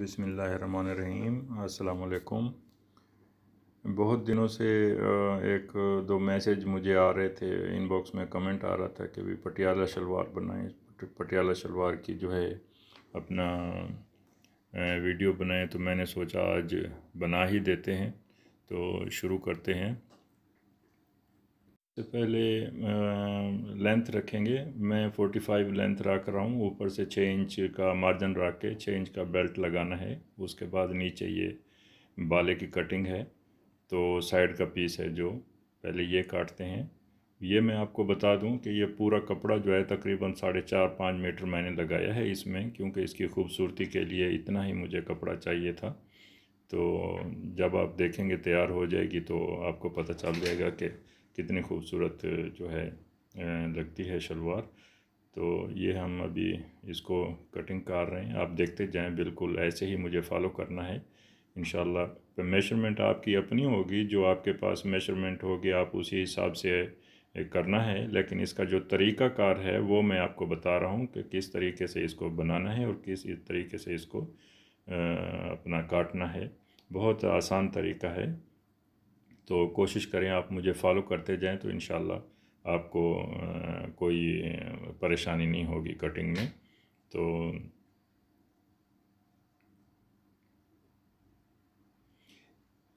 बिसमीम अस्सलाम बहुत दिनों से एक दो मैसेज मुझे आ रहे थे इनबॉक्स में कमेंट आ रहा था कि भाई पटियाला शलवार बनाएं पटियाला शलवार की जो है अपना वीडियो बनाएं तो मैंने सोचा आज बना ही देते हैं तो शुरू करते हैं सबसे पहले लेंथ रखेंगे मैं 45 लेंथ रख रहा हूँ ऊपर से छः इंच का मार्जिन रख के छः इंच का बेल्ट लगाना है उसके बाद नीचे ये बाले की कटिंग है तो साइड का पीस है जो पहले ये काटते हैं ये मैं आपको बता दूं कि ये पूरा कपड़ा जो है तकरीबन साढ़े चार पाँच मीटर मैंने लगाया है इसमें क्योंकि इसकी खूबसूरती के लिए इतना ही मुझे कपड़ा चाहिए था तो जब आप देखेंगे तैयार हो जाएगी तो आपको पता चल जाएगा कि कितनी खूबसूरत जो है लगती है शलवार तो ये हम अभी इसको कटिंग कर रहे हैं आप देखते जाएं बिल्कुल ऐसे ही मुझे फॉलो करना है इन मेजरमेंट आपकी अपनी होगी जो आपके पास मेजरमेंट होगी आप उसी हिसाब से करना है लेकिन इसका जो तरीका कार है वो मैं आपको बता रहा हूँ कि किस तरीके से इसको बनाना है और किस तरीके से इसको अपना काटना है बहुत आसान तरीका है तो कोशिश करें आप मुझे फॉलो करते जाएं तो इन आपको कोई परेशानी नहीं होगी कटिंग में तो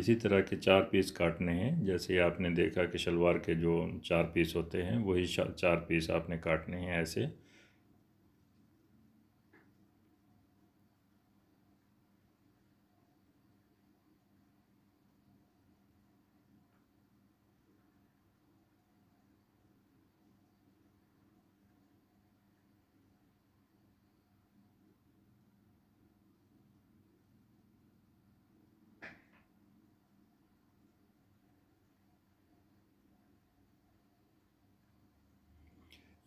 इसी तरह के चार पीस काटने हैं जैसे आपने देखा कि शलवार के जो चार पीस होते हैं वही चार पीस आपने काटने हैं ऐसे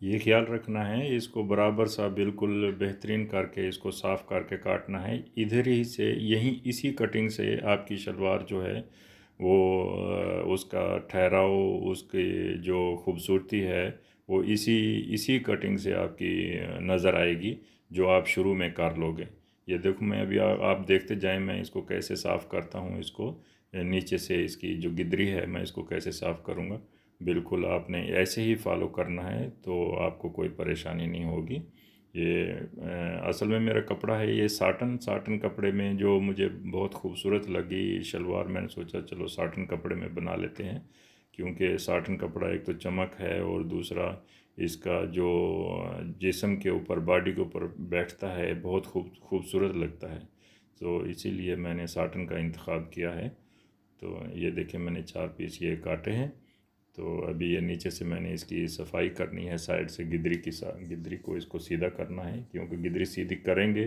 ये ख्याल रखना है इसको बराबर सा बिल्कुल बेहतरीन करके इसको साफ़ करके काटना है इधर ही से यहीं इसी कटिंग से आपकी शलवार जो है वो उसका ठहराव उसकी जो खूबसूरती है वो इसी इसी कटिंग से आपकी नज़र आएगी जो आप शुरू में कर लोगे ये देखो मैं अभी आ, आप देखते जाएं मैं इसको कैसे साफ़ करता हूँ इसको नीचे से इसकी जो गिदरी है मैं इसको कैसे साफ़ करूँगा बिल्कुल आपने ऐसे ही फॉलो करना है तो आपको कोई परेशानी नहीं होगी ये असल में मेरा कपड़ा है ये साटन साटन कपड़े में जो मुझे बहुत खूबसूरत लगी शलवार मैंने सोचा चलो साटन कपड़े में बना लेते हैं क्योंकि साटन कपड़ा एक तो चमक है और दूसरा इसका जो जिसम के ऊपर बॉडी के ऊपर बैठता है बहुत खूब खूबसूरत लगता है तो इसीलिए मैंने साटन का इंतखब किया है तो ये देखें मैंने चार पीस ये काटे हैं तो अभी ये नीचे से मैंने इसकी सफाई करनी है साइड से गिदरी की गिदरी को इसको सीधा करना है क्योंकि गिदरी सीधी करेंगे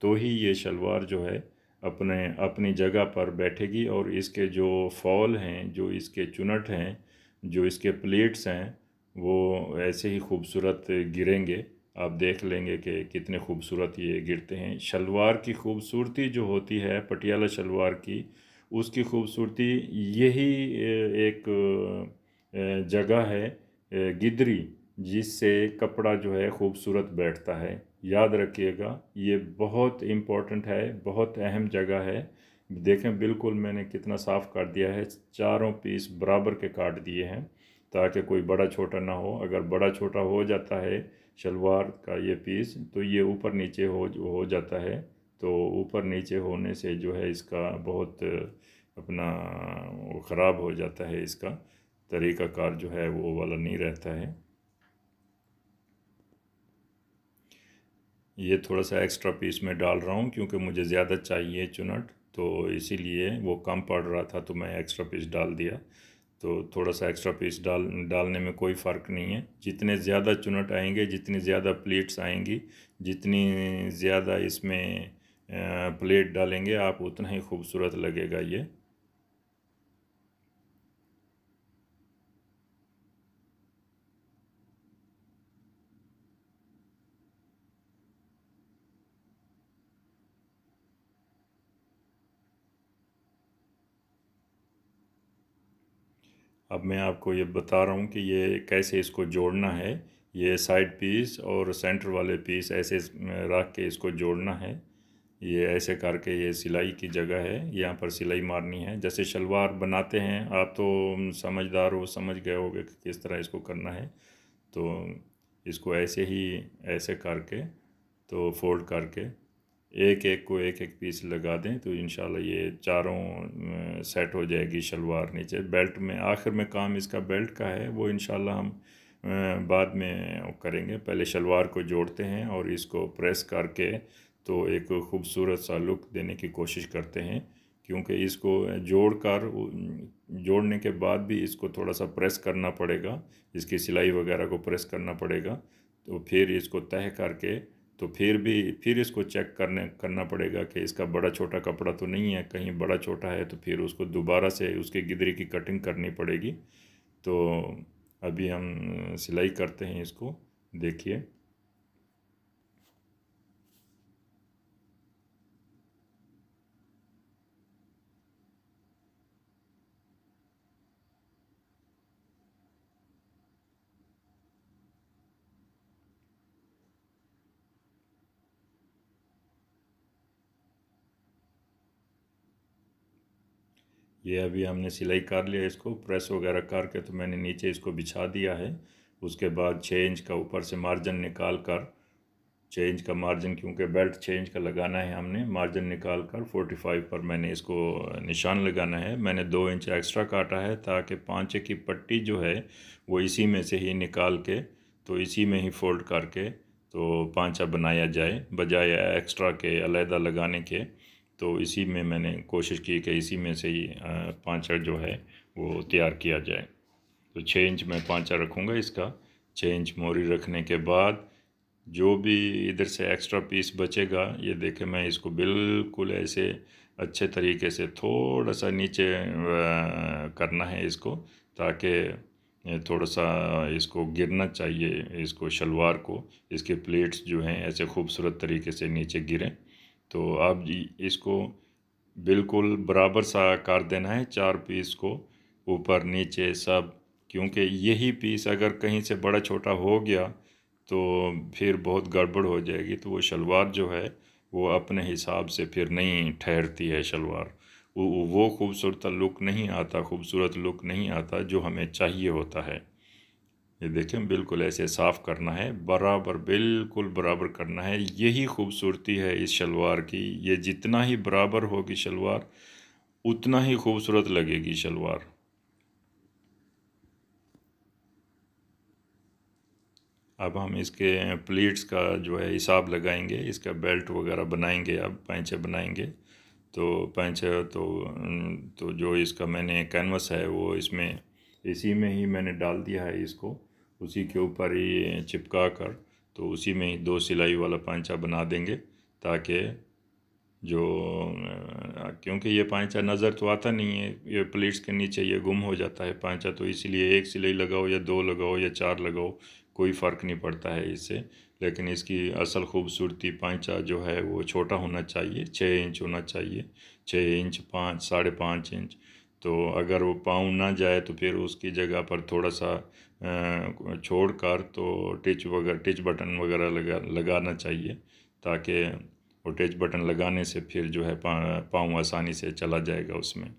तो ही ये शलवार जो है अपने अपनी जगह पर बैठेगी और इसके जो फॉल हैं जो इसके चुनट हैं जो इसके प्लेट्स हैं वो ऐसे ही खूबसूरत गिरेंगे आप देख लेंगे कि कितने खूबसूरत ये गिरते हैं शलवार की खूबसूरती जो होती है पटियाला शलवार की उसकी खूबसूरती यही एक जगह है गिदरी जिससे कपड़ा जो है खूबसूरत बैठता है याद रखिएगा ये बहुत इम्पोर्टेंट है बहुत अहम जगह है देखें बिल्कुल मैंने कितना साफ़ काट दिया है चारों पीस बराबर के काट दिए हैं ताकि कोई बड़ा छोटा ना हो अगर बड़ा छोटा हो जाता है शलवार का ये पीस तो ये ऊपर नीचे हो हो जाता है तो ऊपर नीचे होने से जो है इसका बहुत अपना ख़राब हो जाता है इसका तरीक़ाकार जो है वो वाला नहीं रहता है ये थोड़ा सा एक्स्ट्रा पीस मैं डाल रहा हूँ क्योंकि मुझे ज़्यादा चाहिए चुनट तो इसीलिए वो कम पड़ रहा था तो मैं एक्स्ट्रा पीस डाल दिया तो थोड़ा सा एक्स्ट्रा पीस डाल डालने में कोई फ़र्क नहीं है जितने ज़्यादा चुनट आएंगे जितनी ज़्यादा प्लेट्स आएंगी जितनी ज़्यादा इसमें प्लेट डालेंगे आप उतना ही खूबसूरत लगेगा ये अब मैं आपको ये बता रहा हूँ कि ये कैसे इसको जोड़ना है ये साइड पीस और सेंटर वाले पीस ऐसे रख के इसको जोड़ना है ये ऐसे करके ये सिलाई की जगह है यहाँ पर सिलाई मारनी है जैसे शलवार बनाते हैं आप तो समझदार हो समझ गए होगे कि किस तरह इसको करना है तो इसको ऐसे ही ऐसे करके तो फोल्ड करके एक एक को एक एक पीस लगा दें तो इन ये चारों सेट हो जाएगी शलवार नीचे बेल्ट में आखिर में काम इसका बेल्ट का है वो इन हम बाद में करेंगे पहले शलवार को जोड़ते हैं और इसको प्रेस करके तो एक खूबसूरत सा लुक देने की कोशिश करते हैं क्योंकि इसको जोड़ कर जोड़ने के बाद भी इसको थोड़ा सा प्रेस करना पड़ेगा इसकी सिलाई वगैरह को प्रेस करना पड़ेगा तो फिर इसको तह करके तो फिर भी फिर इसको चेक करने करना पड़ेगा कि इसका बड़ा छोटा कपड़ा तो नहीं है कहीं बड़ा छोटा है तो फिर उसको दोबारा से उसके गिदरे की कटिंग करनी पड़ेगी तो अभी हम सिलाई करते हैं इसको देखिए ये अभी हमने सिलाई कर लिया इसको प्रेस वगैरह करके तो मैंने नीचे इसको बिछा दिया है उसके बाद छः इंच का ऊपर से मार्जिन निकाल कर छः इंच का मार्जिन क्योंकि बेल्ट छः इंच का लगाना है हमने मार्जिन निकाल कर फोर्टी फाइव पर मैंने इसको निशान लगाना है मैंने दो इंच एक्स्ट्रा काटा है ताकि पाँचे की पट्टी जो है वो इसी में से ही निकाल के तो इसी में ही फोल्ड करके तो पाँचा बनाया जाए बजाय एक्स्ट्रा के अलहदा लगाने के तो इसी में मैंने कोशिश की कि इसी में से ही पाँचर जो है वो तैयार किया जाए तो छः इंच मैं पाँचा रखूँगा इसका छः इंच मोरी रखने के बाद जो भी इधर से एक्स्ट्रा पीस बचेगा ये देखें मैं इसको बिल्कुल ऐसे अच्छे तरीके से थोड़ा सा नीचे करना है इसको ताकि थोड़ा सा इसको गिरना चाहिए इसको शलवार को इसके प्लेट्स जो हैं ऐसे खूबसूरत तरीके से नीचे गिरें तो आप इसको बिल्कुल बराबर सा कर देना है चार पीस को ऊपर नीचे सब क्योंकि यही पीस अगर कहीं से बड़ा छोटा हो गया तो फिर बहुत गड़बड़ हो जाएगी तो वो शलवार जो है वो अपने हिसाब से फिर नहीं ठहरती है शलवार वो खूबसूरत लुक नहीं आता खूबसूरत लुक नहीं आता जो हमें चाहिए होता है ये देखें बिल्कुल ऐसे साफ़ करना है बराबर बिल्कुल बराबर करना है यही खूबसूरती है इस शलवार की ये जितना ही बराबर होगी शलवार उतना ही खूबसूरत लगेगी शलवार अब हम इसके प्लेट्स का जो है हिसाब लगाएंगे इसका बेल्ट वगैरह बनाएंगे अब पैंचे बनाएंगे तो पैंचे तो तो जो इसका मैंने कैनवस है वो इसमें इसी में ही मैंने डाल दिया है इसको उसी के ऊपर ही चिपका कर तो उसी में ही दो सिलाई वाला पैंचा बना देंगे ताकि जो क्योंकि ये पैंचा नज़र तो आता नहीं है ये प्लेट्स के नीचे ये गुम हो जाता है पैंचा तो इसीलिए एक सिलाई लगाओ या दो लगाओ या चार लगाओ कोई फ़र्क नहीं पड़ता है इससे लेकिन इसकी असल खूबसूरती पैंचा जो है वो छोटा होना चाहिए छः इंच होना चाहिए छः इंच पाँच साढ़े पाँच इंच तो अगर वो पाँव ना जाए तो फिर उसकी जगह पर थोड़ा सा छोड़ कर तो टिच वगैरह टिच बटन वगैरह लगा लगाना चाहिए ताकि वो टिच बटन लगाने से फिर जो है पाँव आसानी से चला जाएगा उसमें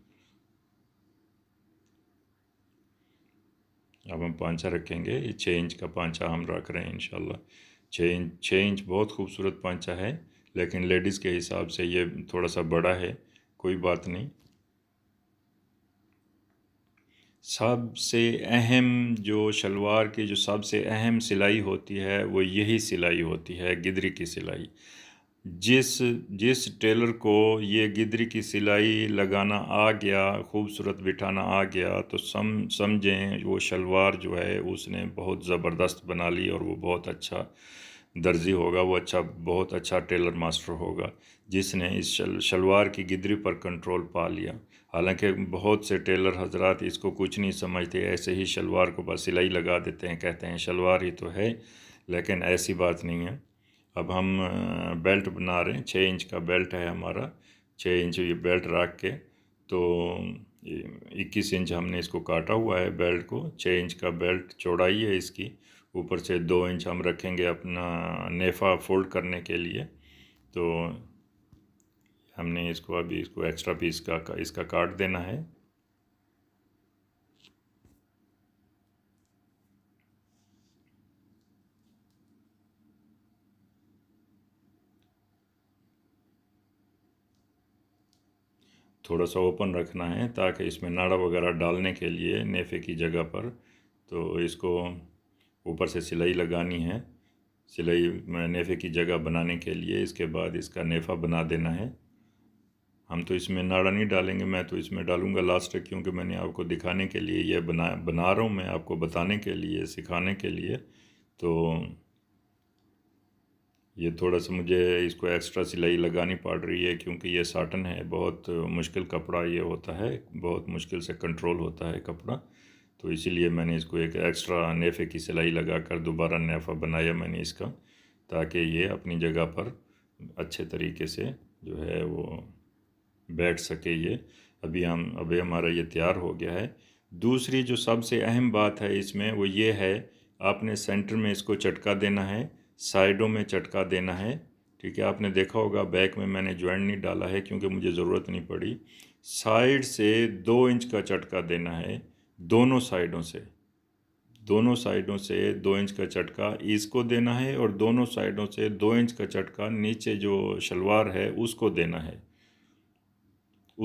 अब हम पांचा रखेंगे ये छः इंच का पांचा हम रख रहे हैं इन छः इंच छः इंच बहुत खूबसूरत पांचा है लेकिन लेडीज़ के हिसाब से ये थोड़ा सा बड़ा है कोई बात नहीं सबसे अहम जो शलवार की जो सबसे अहम सिलाई होती है वो यही सिलाई होती है गिदरी की सिलाई जिस जिस टेलर को ये गिदरी की सिलाई लगाना आ गया खूबसूरत बिठाना आ गया तो सम समझें वो शलवार जो है उसने बहुत ज़बरदस्त बना ली और वो बहुत अच्छा दर्जी होगा वो अच्छा बहुत अच्छा टेलर मास्टर होगा जिसने इस शल, शलवार की गिदरी पर कंट्रोल पा लिया हालांकि बहुत से टेलर हजरात इसको कुछ नहीं समझते ऐसे ही शलवार को बस सिलाई लगा देते हैं कहते हैं शलवार ही तो है लेकिन ऐसी बात नहीं है अब हम बेल्ट बना रहे हैं छः इंच का बेल्ट है हमारा छः इंच ये बेल्ट रख के तो इक्कीस इंच हमने इसको काटा हुआ है बेल्ट को छः इंच का बेल्ट चौड़ाई है इसकी ऊपर से दो इंच हम रखेंगे अपना नेफा फोल्ड करने के लिए तो हमने इसको अभी इसको एक्स्ट्रा पीस का इसका काट देना है थोड़ा सा ओपन रखना है ताकि इसमें नाड़ा वगैरह डालने के लिए नेफे की जगह पर तो इसको ऊपर से सिलाई लगानी है सिलाई नेफे की जगह बनाने के लिए इसके बाद इसका नेफा बना देना है हम तो इसमें नाड़ा नहीं डालेंगे मैं तो इसमें डालूंगा लास्ट तक क्योंकि मैंने आपको दिखाने के लिए यह बना बना रहा हूँ मैं आपको बताने के लिए सिखाने के लिए तो ये थोड़ा सा मुझे इसको एक्स्ट्रा सिलाई लगानी पड़ रही है क्योंकि ये साटन है बहुत मुश्किल कपड़ा ये होता है बहुत मुश्किल से कंट्रोल होता है कपड़ा तो इसीलिए मैंने इसको एक एक्स्ट्रा नेफ़े की सिलाई लगा कर दोबारा नेफ़ा बनाया मैंने इसका ताकि ये अपनी जगह पर अच्छे तरीके से जो है वो बैठ सके ये अभी हम अभी हमारा ये तैयार हो गया है दूसरी जो सबसे अहम बात है इसमें वो ये है आपने सेंटर में इसको चटका देना है साइडों में चटका देना है ठीक है आपने देखा होगा बैक में मैंने ज्वाइंट नहीं डाला है क्योंकि मुझे ज़रूरत नहीं पड़ी साइड से दो इंच का चटका देना है दोनों साइडों से दोनों साइडों से दो इंच का चटका इसको देना है और दोनों साइडों से दो इंच का चटका नीचे जो शलवार है उसको देना है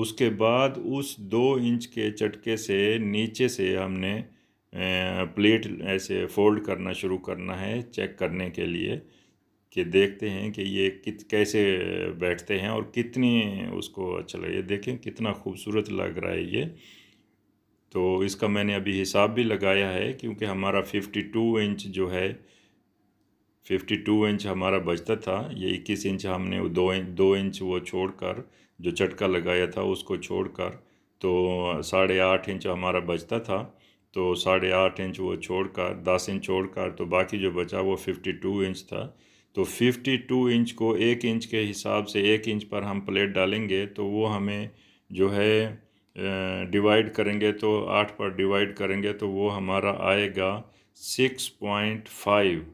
उसके बाद उस दो इंच के चटके से नीचे से हमने प्लेट ऐसे फोल्ड करना शुरू करना है चेक करने के लिए कि देखते हैं कि ये कित कैसे बैठते हैं और कितनी उसको अच्छा लगे देखें कितना खूबसूरत लग रहा है ये तो इसका मैंने अभी हिसाब भी लगाया है क्योंकि हमारा 52 इंच जो है 52 इंच हमारा बचता था ये 21 इंच हमने दो इंच दो इंच वो छोड़ कर जो चटका लगाया था उसको छोड़कर तो साढ़े आठ इंच हमारा बचता था तो साढ़े आठ इंच वो छोड़कर दस इंच छोड़कर तो बाकी जो बचा वो फिफ्टी टू इंच था तो फिफ्टी टू इंच को एक इंच के हिसाब से एक इंच पर हम प्लेट डालेंगे तो वो हमें जो है डिवाइड करेंगे तो आठ पर डिवाइड करेंगे तो वो हमारा आएगा six point five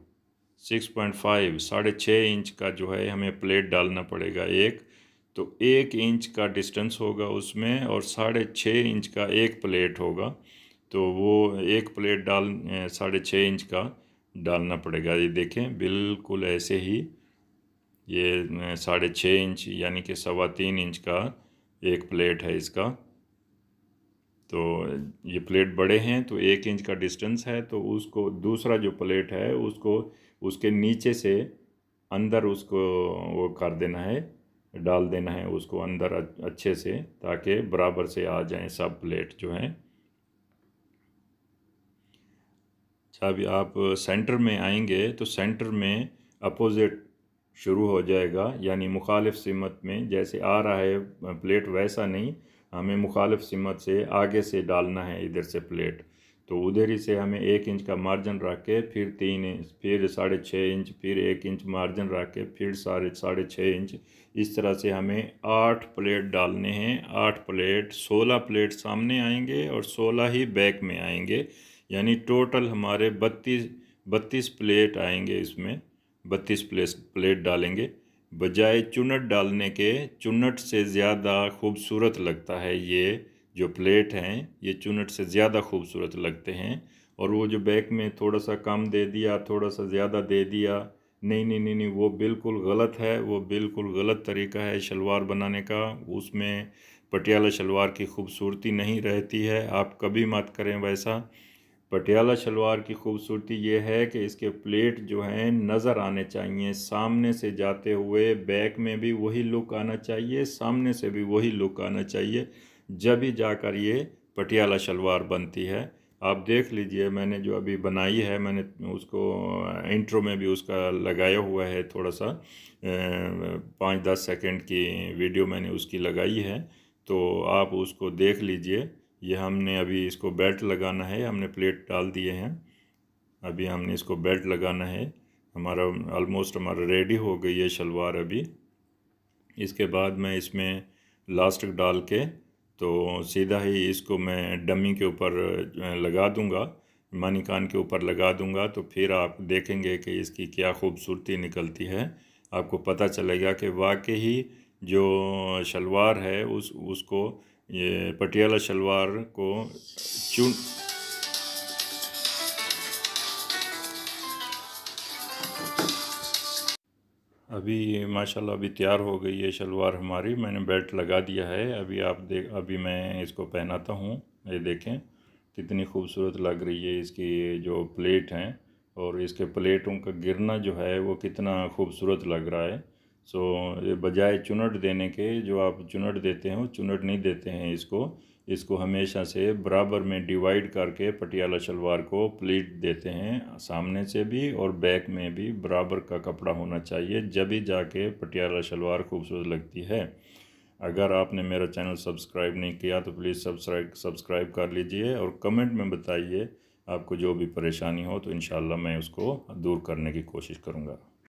six point five साढ़े छः इंच का जो है हमें प्लेट डालना पड़ेगा एक तो एक इंच का डिस्टेंस होगा उसमें और साढ़े छः इंच का एक प्लेट होगा तो वो एक प्लेट डाल साढ़े छः इंच का डालना पड़ेगा ये देखें बिल्कुल ऐसे ही ये साढ़े छः इंच यानी कि सवा तीन इंच का एक प्लेट है इसका तो ये प्लेट बड़े हैं तो एक इंच का डिस्टेंस है तो उसको दूसरा जो प्लेट है उसको उसके नीचे से अंदर उसको वो कर देना है डाल देना है उसको अंदर अच्छे से ताकि बराबर से आ जाए सब प्लेट जो है अच्छा, अभी आप सेंटर में आएंगे तो सेंटर में अपोज़िट शुरू हो जाएगा यानी मुखालिफ सिमत में जैसे आ रहा है प्लेट वैसा नहीं हमें मुखालिफ सिमत से आगे से डालना है इधर से प्लेट तो उधर ही से हमें एक इंच का मार्जिन रख के फिर तीन इंच फिर साढ़े छः इंच फिर एक इंच मार्जिन रख के फिर साढ़े साढ़े छः इंच इस तरह से हमें आठ प्लेट डालने हैं आठ प्लेट सोलह प्लेट सामने आएंगे और सोलह ही बैक में आएंगे यानी टोटल हमारे बत्तीस बत्तीस प्लेट आएंगे इसमें बत्तीस प्लेस प्लेट डालेंगे बजाय चुनट डालने के चुनट से ज़्यादा खूबसूरत लगता है ये जो प्लेट हैं ये चुनट से ज़्यादा खूबसूरत लगते हैं और वो जो बैक में थोड़ा सा कम दे दिया थोड़ा सा ज़्यादा दे दिया नहीं नहीं नहीं नहीं वो बिल्कुल गलत है वो बिल्कुल गलत तरीका है शलवार बनाने का उसमें पटियाला शलवार की खूबसूरती नहीं रहती है आप कभी मत करें वैसा पटियाला शलवार की खूबसूरती ये है कि इसके प्लेट जो हैं नज़र आने चाहिए सामने से जाते हुए बैक में भी वही लुक आना चाहिए सामने से भी वही लुक आना चाहिए जब ही जाकर ये पटियाला शलवार बनती है आप देख लीजिए मैंने जो अभी बनाई है मैंने उसको इंट्रो में भी उसका लगाया हुआ है थोड़ा सा पाँच दस सेकंड की वीडियो मैंने उसकी लगाई है तो आप उसको देख लीजिए ये हमने अभी इसको बेल्ट लगाना है हमने प्लेट डाल दिए हैं अभी हमने इसको बेल्ट लगाना है हमारा ऑलमोस्ट हमारा रेडी हो गई है शलवार अभी इसके बाद मैं इसमें लास्टिक डाल के तो सीधा ही इसको मैं डमी के ऊपर लगा दूंगा मानी कान के ऊपर लगा दूंगा तो फिर आप देखेंगे कि इसकी क्या खूबसूरती निकलती है आपको पता चलेगा कि वाकई ही जो शलवार है उस उसको ये पटियाला शलवार को चुन अभी माशाल्लाह अभी तैयार हो गई है शलवार हमारी मैंने बेल्ट लगा दिया है अभी आप देख अभी मैं इसको पहनाता हूँ ये देखें कितनी खूबसूरत लग रही है इसकी जो प्लेट हैं और इसके प्लेटों का गिरना जो है वो कितना खूबसूरत लग रहा है सो बजाय चुनट देने के जो आप चुनट देते हैं वो चुनट नहीं देते हैं इसको इसको हमेशा से बराबर में डिवाइड करके पटियाला शलवार को प्लीट देते हैं सामने से भी और बैक में भी बराबर का कपड़ा होना चाहिए जब ही जाके पटियाला शलवार खूबसूरत लगती है अगर आपने मेरा चैनल सब्सक्राइब नहीं किया तो प्लीज़ सब्सक्राइब सब्सक्राइब कर लीजिए और कमेंट में बताइए आपको जो भी परेशानी हो तो इन मैं उसको दूर करने की कोशिश करूँगा